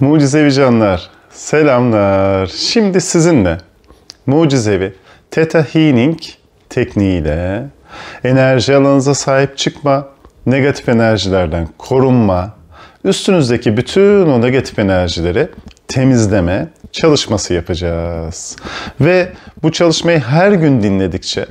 Mucizevi canlar, selamlar. Şimdi sizinle mucizevi Theta Healing tekniğiyle enerji alanınıza sahip çıkma, negatif enerjilerden korunma, üstünüzdeki bütün o negatif enerjileri temizleme çalışması yapacağız. Ve bu çalışmayı her gün dinledikçe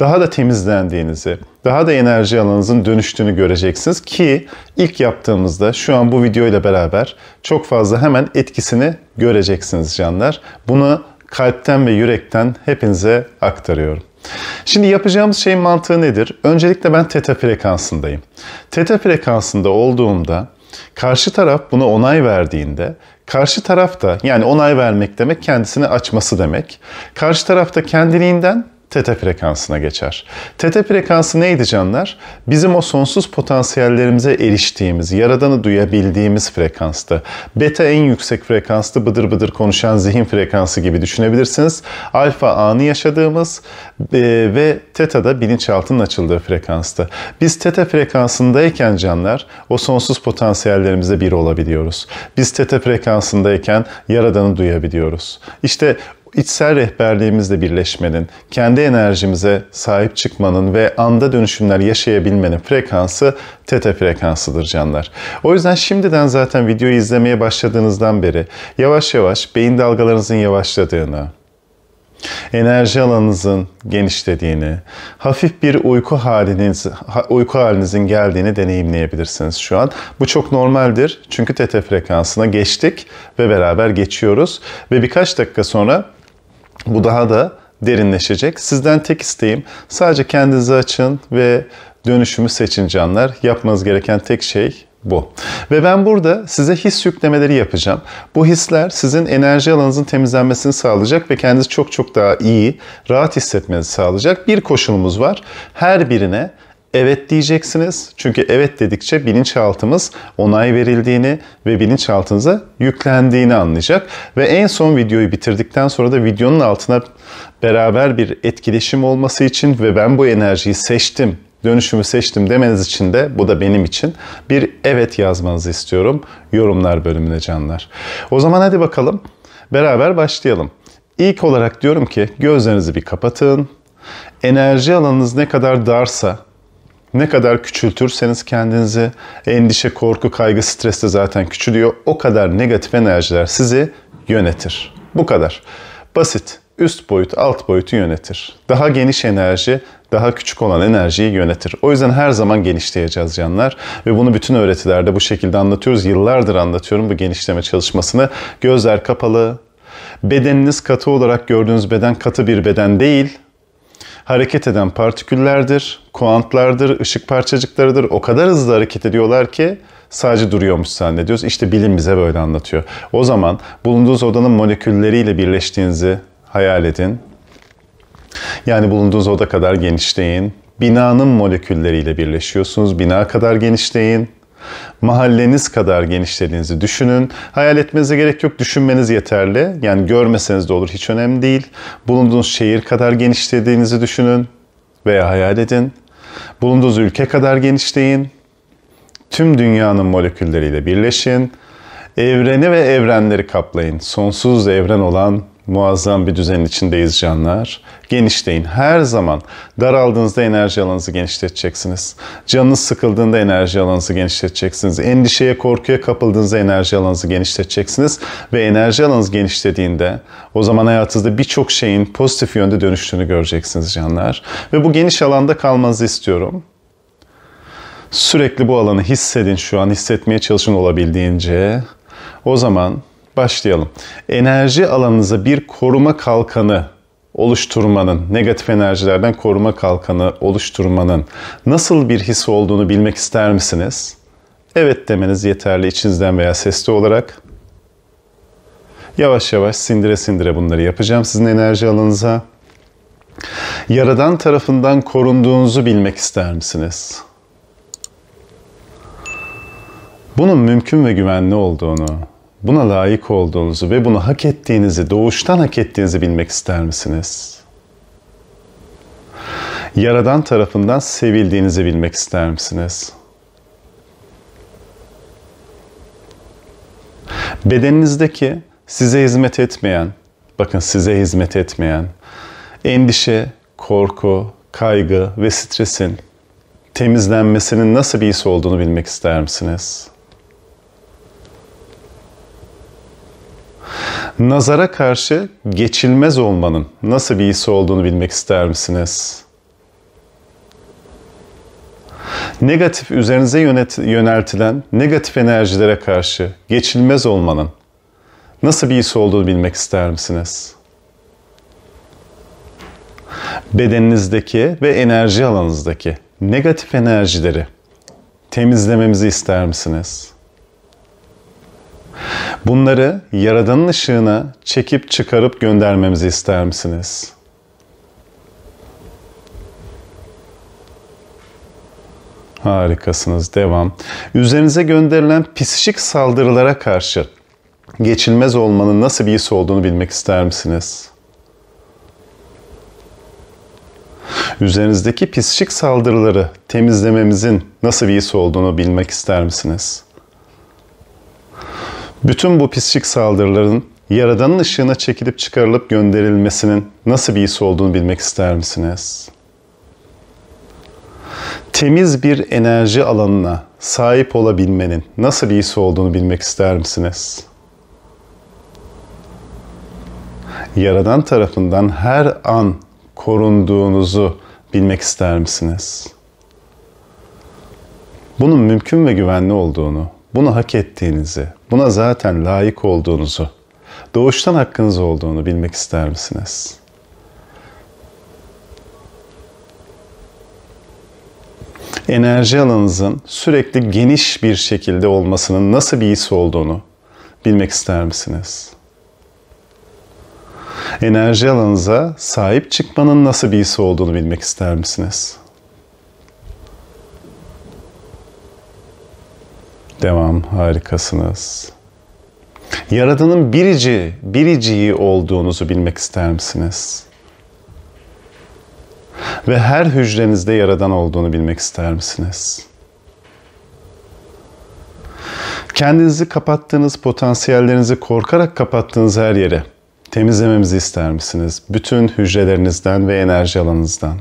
daha da temizlendiğinizi, daha da enerji alanınızın dönüştüğünü göreceksiniz ki ilk yaptığımızda şu an bu video ile beraber çok fazla hemen etkisini göreceksiniz canlar. Bunu kalpten ve yürekten hepinize aktarıyorum. Şimdi yapacağımız şeyin mantığı nedir? Öncelikle ben teta frekansındayım. Teta frekansında olduğumda Karşı taraf buna onay verdiğinde karşı taraf da yani onay vermek demek kendisini açması demek. Karşı taraf da kendiliğinden teta frekansına geçer. Teta frekansı neydi canlar? Bizim o sonsuz potansiyellerimize eriştiğimiz, yaradanı duyabildiğimiz frekanstı. Beta en yüksek frekanstı, bıdır bıdır konuşan zihin frekansı gibi düşünebilirsiniz. Alfa anı yaşadığımız e, ve teta da bilinçaltının açıldığı frekanstı. Biz teta frekansındayken canlar o sonsuz potansiyellerimize bir olabiliyoruz. Biz teta frekansındayken yaradanı duyabiliyoruz. İşte içsel rehberliğimizle birleşmenin, kendi enerjimize sahip çıkmanın ve anda dönüşümler yaşayabilmenin frekansı teta frekansıdır canlar. O yüzden şimdiden zaten videoyu izlemeye başladığınızdan beri yavaş yavaş beyin dalgalarınızın yavaşladığını, enerji alanınızın genişlediğini, hafif bir uyku haliniz, uyku halinizin geldiğini deneyimleyebilirsiniz şu an. Bu çok normaldir çünkü TT frekansına geçtik ve beraber geçiyoruz ve birkaç dakika sonra bu daha da derinleşecek. Sizden tek isteğim sadece kendinizi açın ve dönüşümü seçin canlar. Yapmanız gereken tek şey bu. Ve ben burada size his yüklemeleri yapacağım. Bu hisler sizin enerji alanınızın temizlenmesini sağlayacak ve kendinizi çok çok daha iyi, rahat hissetmenizi sağlayacak. Bir koşulumuz var. Her birine evet diyeceksiniz. Çünkü evet dedikçe bilinçaltımız onay verildiğini ve bilinçaltınıza yüklendiğini anlayacak. Ve en son videoyu bitirdikten sonra da videonun altına beraber bir etkileşim olması için ve ben bu enerjiyi seçtim, dönüşümü seçtim demeniz için de bu da benim için bir evet yazmanızı istiyorum yorumlar bölümüne canlar. O zaman hadi bakalım beraber başlayalım. İlk olarak diyorum ki gözlerinizi bir kapatın. Enerji alanınız ne kadar darsa ne kadar küçültürseniz kendinizi endişe, korku, kaygı, stres de zaten küçülüyor. O kadar negatif enerjiler sizi yönetir. Bu kadar. Basit. Üst boyut, alt boyutu yönetir. Daha geniş enerji, daha küçük olan enerjiyi yönetir. O yüzden her zaman genişleyeceğiz canlar. Ve bunu bütün öğretilerde bu şekilde anlatıyoruz. Yıllardır anlatıyorum bu genişleme çalışmasını. Gözler kapalı, Bedeniniz katı olarak gördüğünüz beden katı bir beden değil hareket eden partiküllerdir, kuantlardır, ışık parçacıklarıdır. O kadar hızlı hareket ediyorlar ki sadece duruyormuş zannediyoruz. İşte bilim bize böyle anlatıyor. O zaman bulunduğunuz odanın molekülleriyle birleştiğinizi hayal edin. Yani bulunduğunuz oda kadar genişleyin. Binanın molekülleriyle birleşiyorsunuz. Bina kadar genişleyin. Mahalleniz kadar genişlediğinizi düşünün. Hayal etmenize gerek yok. Düşünmeniz yeterli. Yani görmeseniz de olur. Hiç önemli değil. Bulunduğunuz şehir kadar genişlediğinizi düşünün veya hayal edin. Bulunduğunuz ülke kadar genişleyin. Tüm dünyanın molekülleriyle birleşin. Evreni ve evrenleri kaplayın. Sonsuz evren olan Muazzam bir düzenin içindeyiz canlar. Genişleyin. Her zaman daraldığınızda enerji alanınızı genişleteceksiniz. Canınız sıkıldığında enerji alanınızı genişleteceksiniz. Endişeye, korkuya kapıldığınızda enerji alanınızı genişleteceksiniz. Ve enerji alanınız genişlediğinde o zaman hayatınızda birçok şeyin pozitif yönde dönüştüğünü göreceksiniz canlar. Ve bu geniş alanda kalmanızı istiyorum. Sürekli bu alanı hissedin şu an. Hissetmeye çalışın olabildiğince. O zaman Başlayalım. Enerji alanınıza bir koruma kalkanı oluşturmanın, negatif enerjilerden koruma kalkanı oluşturmanın nasıl bir his olduğunu bilmek ister misiniz? Evet demeniz yeterli içinizden veya sesli olarak. Yavaş yavaş sindire sindire bunları yapacağım sizin enerji alanınıza. Yaradan tarafından korunduğunuzu bilmek ister misiniz? Bunun mümkün ve güvenli olduğunu, buna layık olduğunuzu ve bunu hak ettiğinizi, doğuştan hak ettiğinizi bilmek ister misiniz? Yaradan tarafından sevildiğinizi bilmek ister misiniz? Bedeninizdeki size hizmet etmeyen, bakın size hizmet etmeyen endişe, korku, kaygı ve stresin temizlenmesinin nasıl bir his olduğunu bilmek ister misiniz?'' Nazara karşı geçilmez olmanın nasıl bir his olduğunu bilmek ister misiniz? Negatif üzerinize yönet, yöneltilen negatif enerjilere karşı geçilmez olmanın nasıl bir his olduğunu bilmek ister misiniz? Bedeninizdeki ve enerji alanınızdaki negatif enerjileri temizlememizi ister misiniz? Bunları Yaradan'ın ışığına çekip çıkarıp göndermemizi ister misiniz? Harikasınız. Devam. Üzerinize gönderilen psişik saldırılara karşı geçilmez olmanın nasıl bir his olduğunu bilmek ister misiniz? Üzerinizdeki psişik saldırıları temizlememizin nasıl bir his olduğunu bilmek ister misiniz? Bütün bu pislik saldırıların Yaradan'ın ışığına çekilip çıkarılıp gönderilmesinin nasıl bir his olduğunu bilmek ister misiniz? Temiz bir enerji alanına sahip olabilmenin nasıl bir his olduğunu bilmek ister misiniz? Yaradan tarafından her an korunduğunuzu bilmek ister misiniz? Bunun mümkün ve güvenli olduğunu, bunu hak ettiğinizi, buna zaten layık olduğunuzu, doğuştan hakkınız olduğunu bilmek ister misiniz? Enerji alanınızın sürekli geniş bir şekilde olmasının nasıl bir his olduğunu bilmek ister misiniz? Enerji alanınıza sahip çıkmanın nasıl bir his olduğunu bilmek ister misiniz? Devam, harikasınız. Yaradan'ın birici, biriciği olduğunuzu bilmek ister misiniz? Ve her hücrenizde Yaradan olduğunu bilmek ister misiniz? Kendinizi kapattığınız, potansiyellerinizi korkarak kapattığınız her yere temizlememizi ister misiniz? Bütün hücrelerinizden ve enerji alanınızdan.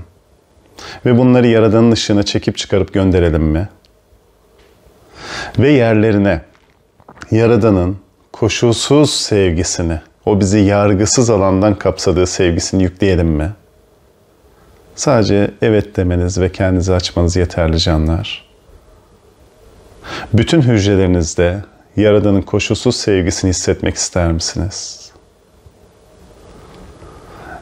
Ve bunları Yaradan'ın ışığına çekip çıkarıp gönderelim mi? ve yerlerine Yaradan'ın koşulsuz sevgisini, o bizi yargısız alandan kapsadığı sevgisini yükleyelim mi? Sadece evet demeniz ve kendinizi açmanız yeterli canlar. Bütün hücrelerinizde Yaradan'ın koşulsuz sevgisini hissetmek ister misiniz?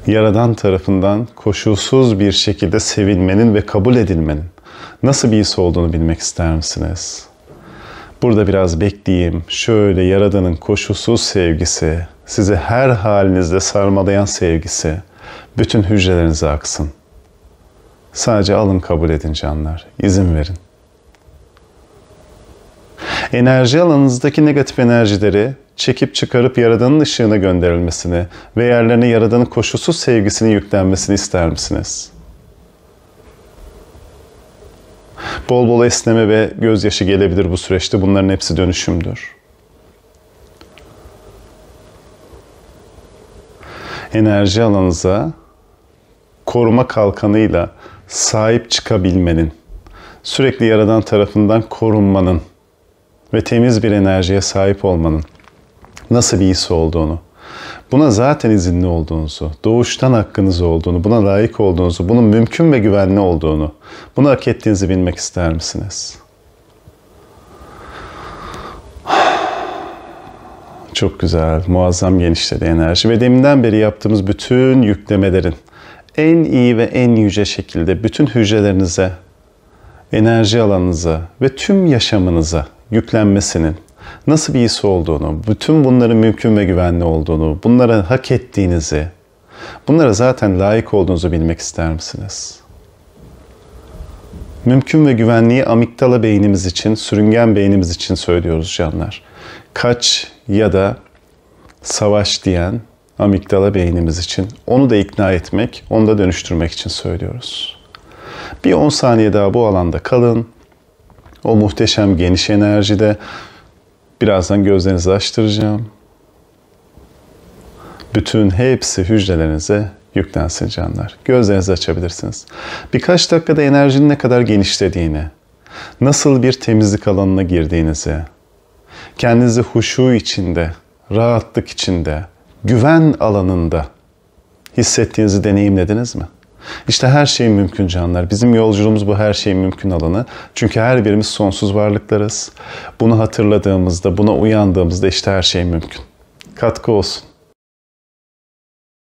Yaradan tarafından koşulsuz bir şekilde sevilmenin ve kabul edilmenin nasıl bir his olduğunu bilmek ister misiniz?'' Burada biraz bekleyeyim. Şöyle Yaradan'ın koşulsuz sevgisi, sizi her halinizde sarmalayan sevgisi bütün hücrelerinize aksın. Sadece alın kabul edin canlar. İzin verin. Enerji alanınızdaki negatif enerjileri çekip çıkarıp Yaradan'ın ışığına gönderilmesini ve yerlerine Yaradan'ın koşulsuz sevgisini yüklenmesini ister misiniz?'' Bol bol esneme ve gözyaşı gelebilir bu süreçte. Bunların hepsi dönüşümdür. Enerji alanınıza koruma kalkanıyla sahip çıkabilmenin, sürekli yaradan tarafından korunmanın ve temiz bir enerjiye sahip olmanın nasıl bir his olduğunu buna zaten izinli olduğunuzu, doğuştan hakkınız olduğunu, buna layık olduğunuzu, bunun mümkün ve güvenli olduğunu, bunu hak ettiğinizi bilmek ister misiniz? Çok güzel, muazzam genişledi enerji ve deminden beri yaptığımız bütün yüklemelerin en iyi ve en yüce şekilde bütün hücrelerinize, enerji alanınıza ve tüm yaşamınıza yüklenmesinin nasıl bir his olduğunu, bütün bunların mümkün ve güvenli olduğunu, bunlara hak ettiğinizi, bunlara zaten layık olduğunuzu bilmek ister misiniz? Mümkün ve güvenliği amigdala beynimiz için, sürüngen beynimiz için söylüyoruz canlar. Kaç ya da savaş diyen amigdala beynimiz için. Onu da ikna etmek, onu da dönüştürmek için söylüyoruz. Bir 10 saniye daha bu alanda kalın. O muhteşem geniş enerjide Birazdan gözlerinizi açtıracağım. Bütün hepsi hücrelerinize yüklensin canlar. Gözlerinizi açabilirsiniz. Birkaç dakikada enerjinin ne kadar genişlediğini, nasıl bir temizlik alanına girdiğinizi, kendinizi huşu içinde, rahatlık içinde, güven alanında hissettiğinizi deneyimlediniz mi? İşte her şey mümkün canlar. Bizim yolculuğumuz bu her şeyin mümkün alanı. Çünkü her birimiz sonsuz varlıklarız. Bunu hatırladığımızda, buna uyandığımızda işte her şey mümkün. Katkı olsun.